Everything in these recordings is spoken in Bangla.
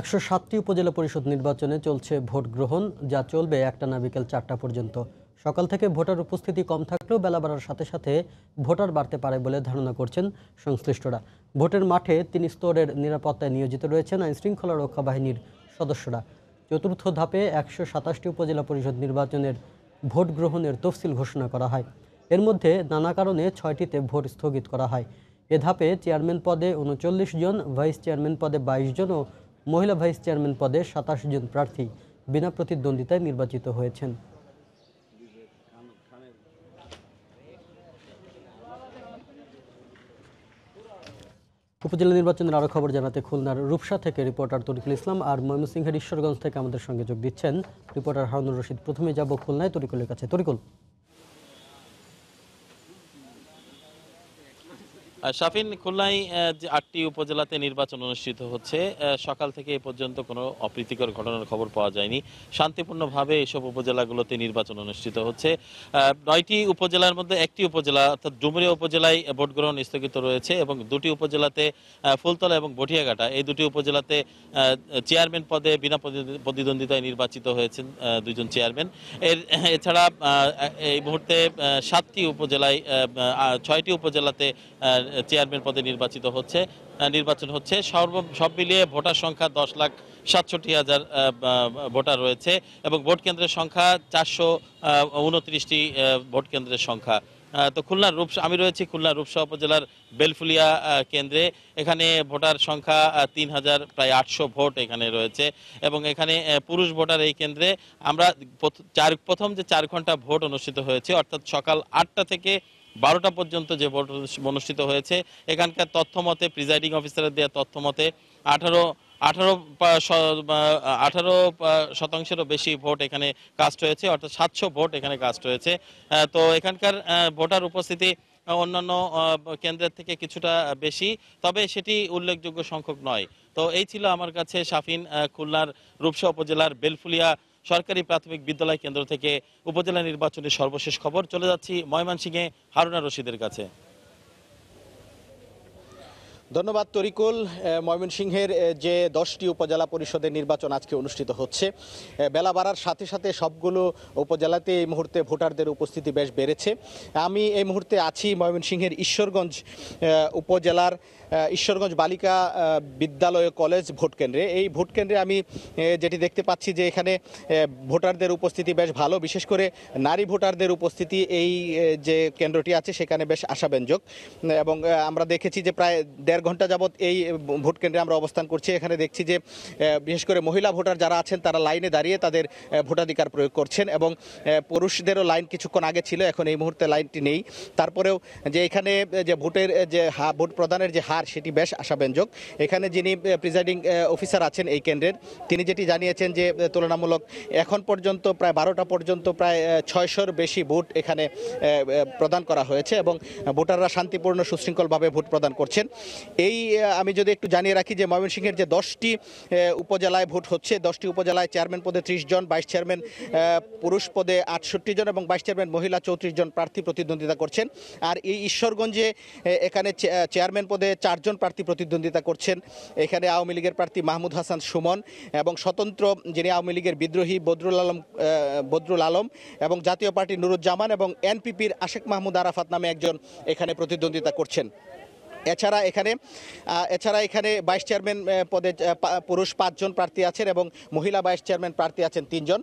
একশো সাতটি উপজেলা পরিষদ নির্বাচনে চলছে ভোট গ্রহণ যা চলবে একটানা বিকেল চারটা পর্যন্ত সকাল থেকে ভোটার উপস্থিতি কম থাকলেও বেলা বাড়ার সাথে সাথে ভোটার বাড়তে পারে বলে ধারণা করছেন সংশ্লিষ্টরা ভোটের মাঠে তিন স্তরের নিরাপত্তায় নিয়োজিত রয়েছেন আইনশৃঙ্খলা রক্ষা বাহিনীর সদস্যরা চতুর্থ ধাপে একশো সাতাশটি উপজেলা পরিষদ নির্বাচনের ভোট গ্রহণের তফসিল ঘোষণা করা হয় এর মধ্যে নানা কারণে ছয়টিতে ভোট স্থগিত করা হয় এ ধাপে চেয়ারম্যান পদে উনচল্লিশ জন ভাইস চেয়ারম্যান পদে বাইশ জন ও মহিলা ভাইস চেয়ারম্যান পদে সাতাশ জন প্রার্থী বিনা প্রতিদ্বন্দ্বিতায় নির্বাচিত হয়েছেন উপজেলা নির্বাচনের আরও খবর জানাতে খুলনার রূপসা থেকে রিপোর্টার তরিকুল ইসলাম আর ময়মনসিংহের ঈশ্বরগঞ্জ থেকে আমাদের সঙ্গে যোগ দিচ্ছেন রিপোর্টার হারুনুর রশিদ প্রথমে যাব খুলনায় তরিকুলের কাছে তরিকুল শাফিন খুলনায় যে আটটি উপজেলাতে নির্বাচন অনুষ্ঠিত হচ্ছে সকাল থেকে এ পর্যন্ত কোনো অপ্রীতিকর ঘটনার খবর পাওয়া যায়নি শান্তিপূর্ণভাবে এসব উপজেলাগুলোতে নির্বাচন অনুষ্ঠিত হচ্ছে নয়টি উপজেলার মধ্যে একটি উপজেলা অর্থাৎ ডুমুরিয়া উপজেলায় ভোট গ্রহণ স্থগিত রয়েছে এবং দুটি উপজেলাতে ফুলতলা এবং বটিয়াঘাটা এই দুটি উপজেলাতে চেয়ারম্যান পদে বিনা প্রতিদ্বন্দ্বিতায় নির্বাচিত হয়েছেন দুজন চেয়ারম্যান এর এছাড়া এই মুহূর্তে সাতটি উপজেলায় ছয়টি উপজেলাতে চেয়ারম্যান পদে নির্বাচিত হচ্ছে নির্বাচন হচ্ছে সর্ব সব মিলিয়ে ভোটার সংখ্যা দশ লাখ সাতষট্টি হাজার ভোটার রয়েছে এবং ভোট কেন্দ্রের সংখ্যা চারশো উনত্রিশটি ভোট কেন্দ্রের সংখ্যা তো খুলনার রূপ আমি রয়েছি খুলনার রূপসা উপজেলার বেলফুলিয়া কেন্দ্রে এখানে ভোটার সংখ্যা তিন হাজার প্রায় আটশো ভোট এখানে রয়েছে এবং এখানে পুরুষ ভোটার এই কেন্দ্রে আমরা চার প্রথম যে চার ঘন্টা ভোট অনুষ্ঠিত হয়েছে অর্থাৎ সকাল আটটা থেকে বারোটা পর্যন্ত যে ভোট অনুষ্ঠিত হয়েছে এখানকার তথ্য মতে প্রিজাইডিং অফিসারের দেওয়া তথ্য মতে আঠারো আঠারো আঠারো শতাংশেরও বেশি ভোট এখানে কাস্ট হয়েছে অর্থাৎ সাতশো ভোট এখানে কাস্ট হয়েছে তো এখানকার ভোটার উপস্থিতি অন্যান্য কেন্দ্রের থেকে কিছুটা বেশি তবে সেটি উল্লেখযোগ্য সংখ্যক নয় তো এই ছিল আমার কাছে সাফিন খুলনার রূপসা উপজেলার বেলফুলিয়া সরকারি প্রাথমিক বিদ্যালয় কেন্দ্র থেকে উপজেলা নির্বাচনের সর্বশেষ খবর চলে যাচ্ছি ময়মনসিংহে হারুনা রশিদের কাছে ধন্যবাদ তরিকুল ময়মনসিংহের যে দশটি উপজেলা পরিষদের নির্বাচন আজকে অনুষ্ঠিত হচ্ছে বেলা বাড়ার সাথে সাথে সবগুলো উপজেলাতে এই মুহূর্তে ভোটারদের উপস্থিতি বেশ বেড়েছে আমি এই মুহূর্তে আছি ময়মনসিংহের ঈশ্বরগঞ্জ উপজেলার ঈশ্বরগঞ্জ বালিকা বিদ্যালয় কলেজ ভোট কেন্দ্রে এই ভোট কেন্দ্রে আমি যেটি দেখতে পাচ্ছি যে এখানে ভোটারদের উপস্থিতি বেশ ভালো বিশেষ করে নারী ভোটারদের উপস্থিতি এই যে কেন্দ্রটি আছে সেখানে বেশ আশাব্যঞ্জক এবং আমরা দেখেছি যে প্রায় দেড় ঘন্টা যাবৎ এই ভোট কেন্দ্রে আমরা অবস্থান করছি এখানে দেখছি যে বিশেষ করে মহিলা ভোটার যারা আছেন তারা লাইনে দাঁড়িয়ে তাদের ভোটাধিকার প্রয়োগ করছেন এবং পুরুষদেরও লাইন কিছুক্ষণ আগে ছিল এখন এই মুহূর্তে লাইনটি নেই তারপরেও যে এখানে যে ভোটের যে ভোট প্রদানের যে হার সেটি বেশ আশাব্যঞ্জক এখানে যিনি প্রিজাইডিং অফিসার আছেন এই কেন্দ্রের তিনি যেটি জানিয়েছেন যে তুলনামূলক এখন পর্যন্ত প্রায় বারোটা পর্যন্ত প্রায় ছয়শোর বেশি ভোট এখানে প্রদান করা হয়েছে এবং ভোটাররা শান্তিপূর্ণ সুশৃঙ্খলভাবে ভোট প্রদান করছেন এই আমি যদি একটু জানিয়ে রাখি যে ময়মনসিংহের যে দশটি উপজেলায় ভোট হচ্ছে দশটি উপজেলায় চেয়ারম্যান পদে ত্রিশ জন ভাইস চেয়ারম্যান পুরুষ পদে আটষট্টি জন এবং ভাইস চেয়ারম্যান মহিলা চৌত্রিশ জন প্রার্থী প্রতিদ্বন্দ্বিতা করছেন আর এই ঈশ্বরগঞ্জে এখানে চেয়ারম্যান পদে চারজন প্রার্থী প্রতিদ্বন্দ্বিতা করছেন এখানে আওয়ামী লীগের প্রার্থী মাহমুদ হাসান সুমন এবং স্বতন্ত্র যিনি আওয়ামী লীগের বিদ্রোহী বদরুল আলম বদরুল আলম এবং জাতীয় পার্টি নুরুজ্জামান এবং এনপিপির আশেক মাহমুদ আরাফাত নামে একজন এখানে প্রতিদ্বন্দ্বিতা করছেন এছাড়া এখানে এছাড়া এখানে ভাইস চেয়ারম্যান পদে পুরুষ পাঁচজন প্রার্থী আছেন এবং মহিলা ভাইস চেয়ারম্যান প্রার্থী আছেন তিনজন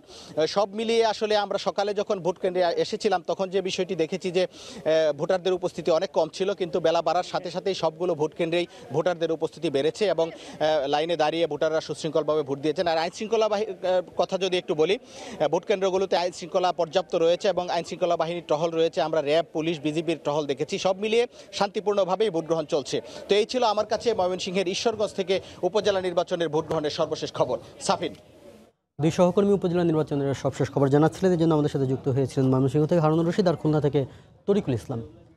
সব মিলিয়ে আসলে আমরা সকালে যখন ভোট কেন্দ্রে এসেছিলাম তখন যে বিষয়টি দেখেছি যে ভোটারদের উপস্থিতি অনেক কম ছিল কিন্তু বেলা বাড়ার সাথে সাথেই সবগুলো ভোট কেন্দ্রেই ভোটারদের উপস্থিতি বেড়েছে এবং লাইনে দাঁড়িয়ে ভোটাররা সুশৃঙ্খলভাবে ভোট দিয়েছেন আর আইনশৃঙ্খলা বাহিনীর কথা যদি একটু বলি ভোট কেন্দ্রগুলোতে আইনশৃঙ্খলা পর্যাপ্ত রয়েছে এবং আইনশৃঙ্খলা বাহিনীর টহল রয়েছে আমরা র্যাব পুলিশ বিজিবির টহল দেখেছি সব মিলিয়ে শান্তিপূর্ণভাবেই ভোট গ্রহণ চলছে তো এই ছিল আমার কাছে ময়মনসিংহের ঈশ্বরগঞ্জ থেকে উপজেলা নির্বাচনের ভোট গ্রহণের সর্বশেষ খবর সাফিন দুই সহকর্মী উপজেলা নির্বাচনের সবশেষ খবর জানাচ্ছিলেন এই জন্য আমাদের সাথে যুক্ত হয়েছিলেন ময়মনসিংহ থেকে হারুন রশিদ আর খুলনা থেকে তরিকুল ইসলাম